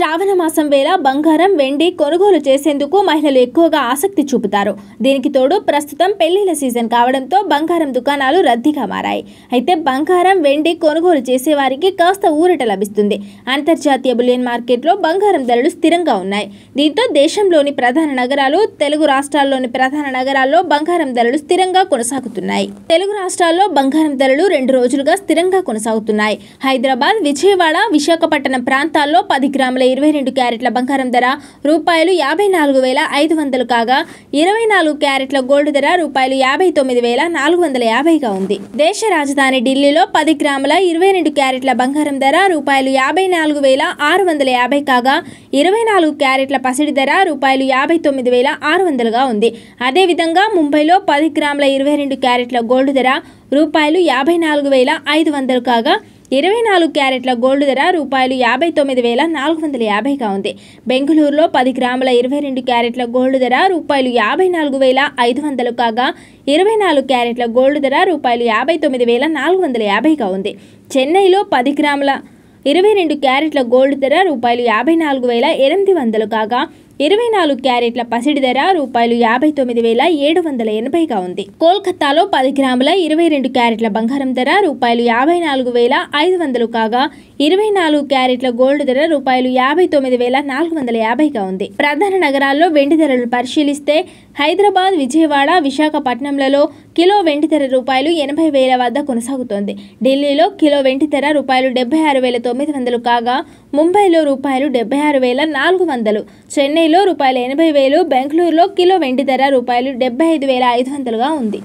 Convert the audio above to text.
శ్రావణ మాసం వేళ బంగారం వెండి కొనుగోలు చేసేందుకు మహిళలు ఎక్కువగా ఆసక్తి చూపుతారు దీనికి తోడు ప్రస్తుతం పెళ్లిళ్ల సీజన్ కావడంతో బంగారం దుకాణాలు రద్దీగా మారాయి అయితే బంగారం వెండి కొనుగోలు చేసేవారికి కాస్త ఊరట లభిస్తుంది అంతర్జాతీయ బులియన్ మార్కెట్లో బంగారం ధరలు స్థిరంగా ఉన్నాయి దీంతో దేశంలోని ప్రధాన నగరాలు తెలుగు రాష్ట్రాల్లోని ప్రధాన నగరాల్లో బంగారం ధరలు స్థిరంగా కొనసాగుతున్నాయి తెలుగు రాష్ట్రాల్లో బంగారం ధరలు రెండు రోజులుగా స్థిరంగా కొనసాగుతున్నాయి హైదరాబాద్ విజయవాడ విశాఖపట్నం ప్రాంతాల్లో పది గ్రాముల ఇరవై రెండు క్యారెట్ల బంగారం ధర రూపాయలు యాభై నాలుగు వేల ఐదు వందలు కాగా ఇరవై నాలుగు క్యారెట్ల గోల్డ్ ధర రూపాయలు యాభై తొమ్మిది వేల నాలుగు వందల యాభైగా ఉంది దేశ రాజధాని ఢిల్లీలో పది గ్రాముల ఇరవై రెండు క్యారెట్ల బంగారం ధర రూపాయలు యాభై నాలుగు వేల ఆరు వందల యాభై కాగా ఇరవై నాలుగు క్యారెట్ల పసిడి ధర రూపాయలు యాభై తొమ్మిది వేల ఆరు వందలుగా ఉంది అదేవిధంగా ముంబైలో పది గ్రాముల ఇరవై రెండు క్యారెట్ల గోల్డ్ ధర రూపాయలు యాభై నాలుగు వేల ఐదు వందలు కాగా ఇరవై నాలుగు క్యారెట్ల గోల్డ్ ధర రూపాయలు యాభై తొమ్మిది వేల నాలుగు వందల యాభైగా ఉంది బెంగళూరులో పది గ్రాముల ఇరవై రెండు క్యారెట్ల గోల్డ్ ధర రూపాయలు యాభై నాలుగు వేల ఐదు వందలు కాగా ఇరవై నాలుగు క్యారెట్ల గోల్డ్ ధర రూపాయలు యాభై తొమ్మిది వేల నాలుగు వందల యాభైగా ఉంది చెన్నైలో పది గ్రాముల ఇరవై రెండు క్యారెట్ల గోల్డ్ ధర రూపాయలు యాభై నాలుగు వేల ఎనిమిది వందలు కాగా ఇరవై నాలుగు క్యారెట్ల పసిడి ధర రూపాయలు యాభై తొమ్మిది వేల ఏడు వందల ఎనభైగా ఉంది కోల్కతాలో పది గ్రాముల ఇరవై రెండు క్యారెట్ల బంగారం ధర రూపాయలు యాభై నాలుగు వేల ఐదు వందలు కాగా ఇరవై నాలుగు క్యారెట్ల గోల్డ్ ధర రూపాయలు యాభై తొమ్మిది వేల నాలుగు వందల యాభైగా ఉంది ప్రధాన నగరాల్లో వెండి ధరలు పరిశీలిస్తే హైదరాబాద్ విజయవాడ విశాఖపట్నంలలో కిలో వెండి ధర రూపాయలు ఎనభై వేల వద్ద కొనసాగుతోంది ఢిల్లీలో కిలో వెండి ధర రూపాయలు డెబ్బై ఆరు వేల తొమ్మిది వందలు కాగా ముంబైలో రూపాయలు డెబ్బై ఆరు వేల నాలుగు వందలు చెన్నైలో రూపాయలు ఎనభై వేలు బెంగళూరులో కిలో వెండి ధర రూపాయలు డెబ్బై ఐదు వేల ఐదు వందలుగా ఉంది